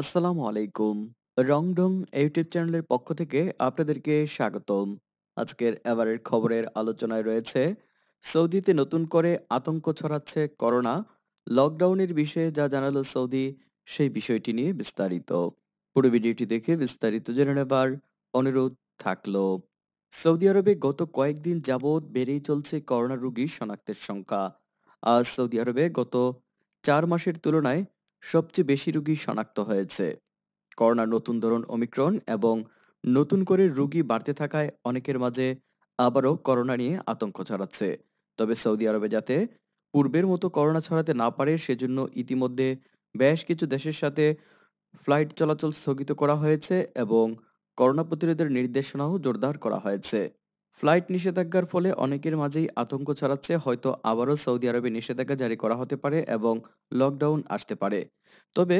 আসসালামু আলাইকুম রংডং ইউটিউব চ্যানেলের পক্ষ থেকে আপনাদেরকে স্বাগতম আজকের এবারের খবরের আলোচনায় রয়েছে সৌদিতে নতুন করে আতঙ্ক ছড়াচ্ছে করোনা লকডাউনের বিষয়ে যা জানালো সৌদি সেই বিষয়টি নিয়ে বিস্তারিত পুরো ভিডিওটি দেখে বিস্তারিত জেনে নেবার অনুরোধ থাকলো সৌদি আরবে গত কয়েকদিন যাবৎ বেড়েই চলছে করোনা রোগী শনাক্তের সংখ্যা আর সৌদি আরবে গত চার মাসের তুলনায় সবচেয়ে বেশি রোগী শনাক্ত হয়েছে করোনার নতুন ধরন অমিক্রণ এবং নতুন করে রোগী বাড়তে থাকায় অনেকের মাঝে আবারও করোনা নিয়ে আতঙ্ক ছড়াচ্ছে তবে সৌদি আরবে যাতে পূর্বের মতো করোনা ছড়াতে না পারে সেজন্য ইতিমধ্যে বেশ কিছু দেশের সাথে ফ্লাইট চলাচল স্থগিত করা হয়েছে এবং করোনা প্রতিরোধের নির্দেশনাও জোরদার করা হয়েছে ফ্লাইট নিষেধাজ্ঞার ফলে অনেকের মাঝেই আতঙ্ক ছড়াচ্ছে হয়তো আবারও সৌদি আরবে নিষেধাজ্ঞা জারি করা হতে পারে এবং লকডাউন আসতে পারে তবে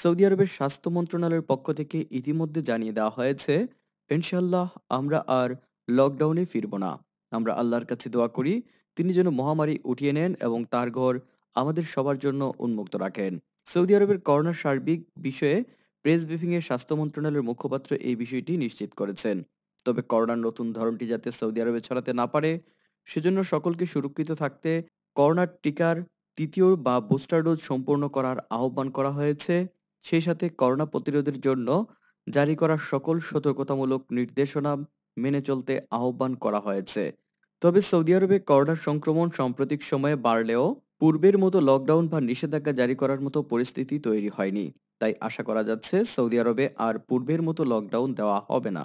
সৌদি আরবের স্বাস্থ্য মন্ত্রণালয়ের পক্ষ থেকে ইতিমধ্যে জানিয়ে দেওয়া হয়েছে ইনশাল্লাহ আমরা আর লকডাউনে ফিরব না আমরা আল্লাহর কাছে দোয়া করি তিনি যেন মহামারী উঠিয়ে নেন এবং তার ঘর আমাদের সবার জন্য উন্মুক্ত রাখেন সৌদি আরবের করোনা সার্বিক বিষয়ে প্রেস ব্রিফিংয়ে স্বাস্থ্য মন্ত্রণালয়ের মুখপাত্র এই বিষয়টি নিশ্চিত করেছেন তবে করোনার নতুন ধরনটি যাতে সৌদি আরবে ছড়াতে না পারে সেজন্য সকলকে সুরক্ষিত থাকতে করোনার টিকার তৃতীয় বা বুস্টার ডোজ সম্পূর্ণ করার আহ্বান করা হয়েছে সেই সাথে করোনা প্রতিরোধের জন্য জারি করা সকল সতর্কতামূলক নির্দেশনা মেনে চলতে আহ্বান করা হয়েছে তবে সৌদি আরবে করোনার সংক্রমণ সাম্প্রতিক সময়ে বাড়লেও পূর্বের মতো লকডাউন বা নিষেধাজ্ঞা জারি করার মতো পরিস্থিতি তৈরি হয়নি তাই আশা করা যাচ্ছে সৌদি আরবে আর পূর্বের মতো লকডাউন দেওয়া হবে না